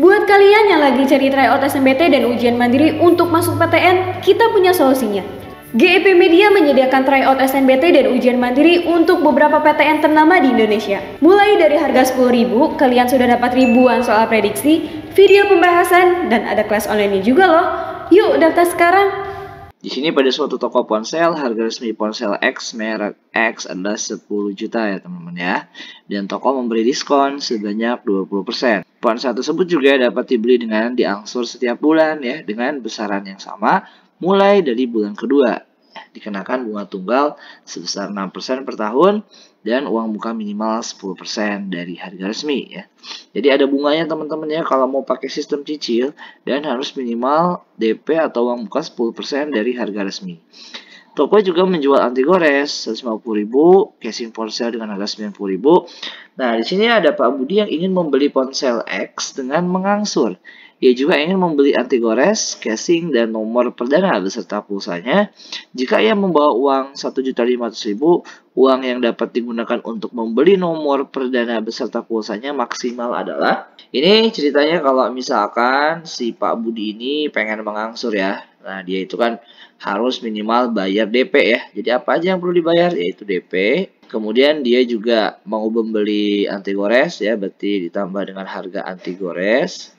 Buat kalian yang lagi cari tryout SNBT dan ujian mandiri untuk masuk PTN, kita punya solusinya. GEP Media menyediakan tryout SNBT dan ujian mandiri untuk beberapa PTN ternama di Indonesia. Mulai dari harga 10.000, kalian sudah dapat ribuan soal prediksi, video pembahasan, dan ada kelas online juga loh. Yuk daftar sekarang! Di sini pada suatu toko ponsel, harga resmi ponsel X merek X adalah 10 juta ya teman-teman ya. Dan toko memberi diskon sebanyak 20%. Ponsel tersebut juga dapat dibeli dengan diangsur setiap bulan ya dengan besaran yang sama mulai dari bulan kedua dikenakan bunga tunggal sebesar 6% per tahun dan uang muka minimal 10% dari harga resmi ya. Jadi ada bunganya teman-teman ya kalau mau pakai sistem cicil dan harus minimal DP atau uang muka 10% dari harga resmi. Toko juga menjual anti gores 150.000, casing ponsel dengan harga 90.000. Nah, di sini ada Pak Budi yang ingin membeli ponsel X dengan mengangsur. Ia juga ingin membeli anti gores, casing, dan nomor perdana beserta pulsanya. Jika ia membawa uang 1.500.000, uang yang dapat digunakan untuk membeli nomor perdana beserta pulsanya maksimal adalah ini ceritanya kalau misalkan si Pak Budi ini pengen mengangsur ya. Nah, dia itu kan harus minimal bayar DP ya. Jadi apa aja yang perlu dibayar? Yaitu DP, Kemudian dia juga mau membeli anti gores ya, berarti ditambah dengan harga anti gores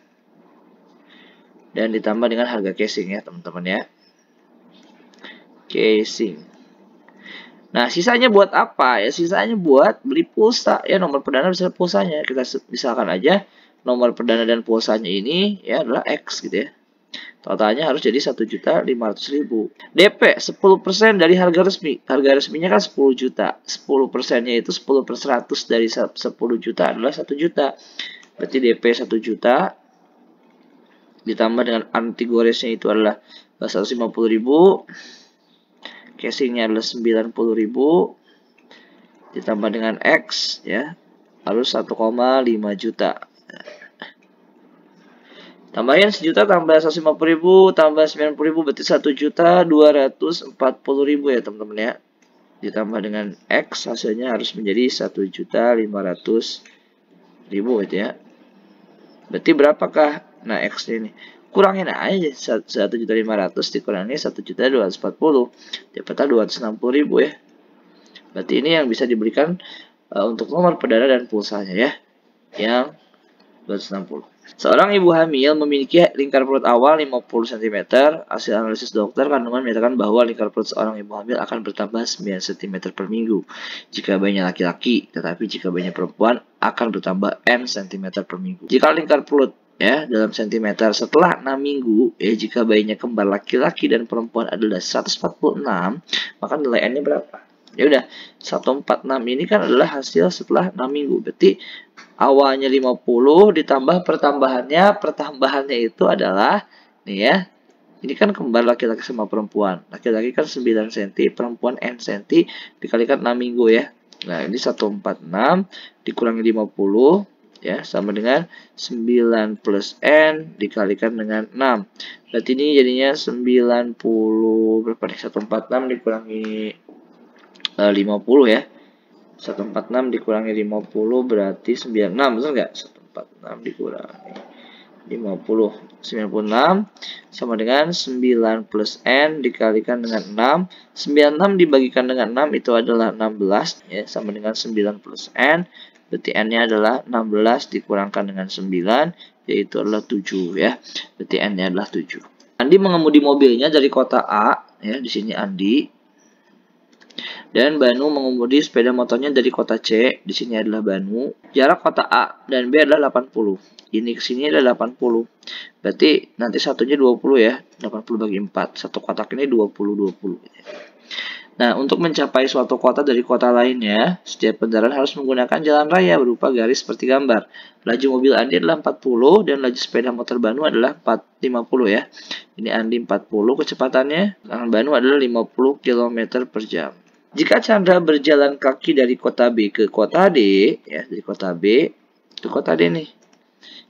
dan ditambah dengan harga casing ya teman-teman ya casing nah sisanya buat apa ya sisanya buat beli pulsa ya nomor perdana bisa pulsanya kita misalkan aja nomor perdana dan pulsanya ini ya adalah X gitu ya totalnya harus jadi 1.500.000 juta ribu DP 10% dari harga resmi harga resminya kan 10 juta 10 nya itu 10 per 100 dari 10 juta adalah 1 juta berarti DP 1 juta ditambah dengan anti goresnya itu adalah 150.000 casingnya adalah 90.000 ditambah dengan X ya harus 1,5 juta tambahin sejuta tambah 150.000 ribu tambah 90 ribu berarti 1 juta 240 ribu ya teman-teman ya ditambah dengan X hasilnya harus menjadi 1 juta 500 ribu gitu ya berarti berapakah Nah, X ini. Kurangin aja satu juta lima ratus dikurangi enam puluh ribu ya. Berarti ini yang bisa diberikan uh, untuk nomor perdana dan pulsanya ya. Yang dua ratus enam puluh Seorang ibu hamil memiliki lingkar perut awal 50 cm. Hasil analisis dokter kandungan menyatakan bahwa lingkar perut seorang ibu hamil akan bertambah 9 cm per minggu jika banyak laki-laki, tetapi jika banyak perempuan akan bertambah m cm per minggu. Jika lingkar perut ya dalam sentimeter setelah 6 minggu ya jika bayinya kembar laki-laki dan perempuan adalah 146 maka nilai n-nya berapa ya udah 146 ini kan adalah hasil setelah 6 minggu berarti awalnya 50 ditambah pertambahannya pertambahannya itu adalah nih ya ini kan kembar laki-laki sama perempuan laki-laki kan 9 cm perempuan n cm dikalikan 6 minggu ya nah ini 146 dikurangi 50 ya sama dengan 9 plus N dikalikan dengan 6 berarti ini jadinya 90 berapa nih 146 dikurangi e, eh, 50 ya 146 dikurangi 50 berarti 96 betul nggak 146 dikurangi 50 96 sama dengan 9 plus N dikalikan dengan 6 96 dibagikan dengan 6 itu adalah 16 ya sama dengan 9 plus N Berarti N-nya adalah 16 dikurangkan dengan 9, yaitu adalah 7 ya. Berarti N-nya adalah 7. Andi mengemudi mobilnya dari kota A, ya di sini Andi. Dan Banu mengemudi sepeda motornya dari kota C, di sini adalah Banu. Jarak kota A dan B adalah 80. Ini ke sini adalah 80. Berarti nanti satunya 20 ya, 80 bagi 4. Satu kotak ini 20 20. Nah, untuk mencapai suatu kota dari kota lainnya, setiap kendaraan harus menggunakan jalan raya berupa garis seperti gambar. Laju mobil Andi adalah 40 dan laju sepeda motor Banu adalah 450 ya. Ini Andi 40 kecepatannya, Banu adalah 50 km per jam. Jika Chandra berjalan kaki dari kota B ke kota D, ya dari kota B ke kota D nih,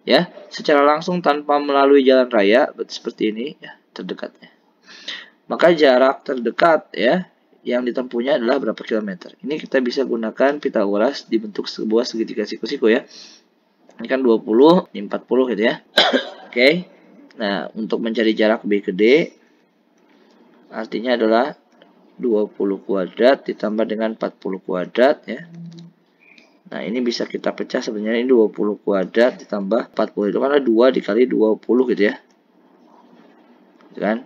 ya secara langsung tanpa melalui jalan raya, seperti ini ya terdekatnya. Maka jarak terdekat ya yang ditempuhnya adalah berapa kilometer. Ini kita bisa gunakan Pitagoras dibentuk sebuah segitiga siku-siku ya. Ini kan 20, ini 40 gitu ya. Oke. Okay. Nah, untuk mencari jarak B ke D, artinya adalah 20 kuadrat ditambah dengan 40 kuadrat ya. Nah, ini bisa kita pecah sebenarnya ini 20 kuadrat ditambah 40 itu kan 2 dikali 20 gitu ya. Gitu kan?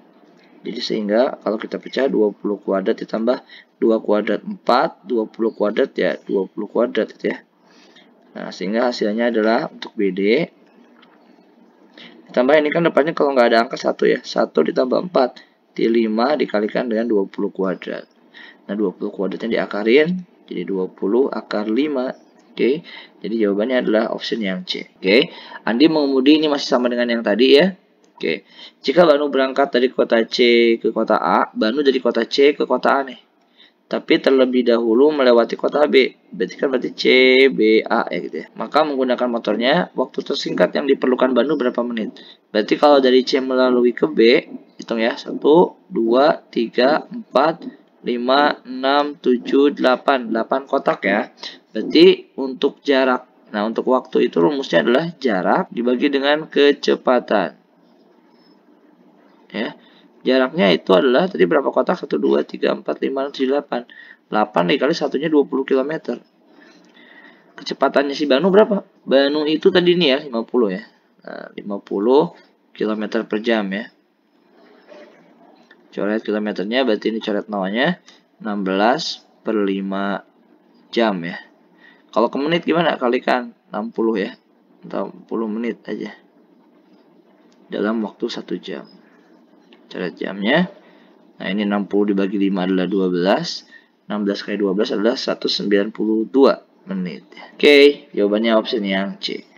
Jadi sehingga kalau kita pecah 20 kuadrat ditambah 2 kuadrat 4, 20 kuadrat ya 20 kuadrat ya itu ya. Nah, sehingga hasilnya adalah untuk BD ditambah ini kan depannya kalau nggak ada angka 1 ya. 1 ditambah 4 di 5 dikalikan dengan 20 kuadrat. Nah, 20 kuadratnya diakarin jadi 20 akar 5 Oke, okay? jadi jawabannya adalah option yang C. Oke, okay? Andi mengemudi ini masih sama dengan yang tadi ya. Oke, jika Banu berangkat dari kota C ke kota A, Banu dari kota C ke kota A nih. Tapi terlebih dahulu melewati kota B, berarti kan berarti C, B, A ya gitu ya. Maka menggunakan motornya, waktu tersingkat yang diperlukan Banu berapa menit? Berarti kalau dari C melalui ke B, hitung ya, 1, 2, 3, 4, 5, 6, 7, 8, 8 kotak ya. Berarti untuk jarak, nah untuk waktu itu rumusnya adalah jarak dibagi dengan kecepatan ya jaraknya itu adalah tadi berapa kotak 1 2 3 4 5 6 7 8 8 dikali satunya 20 km kecepatannya si Banu berapa? Banu itu tadi nih ya 50 ya 50 nah, km per jam ya coret kilometernya berarti ini coret nolnya 16 per 5 jam ya kalau ke menit gimana kalikan 60 ya 60 menit aja dalam waktu satu jam cara jamnya nah ini 60 dibagi 5 adalah 12 16 kali 12 adalah 192 menit oke okay, jawabannya opsi yang C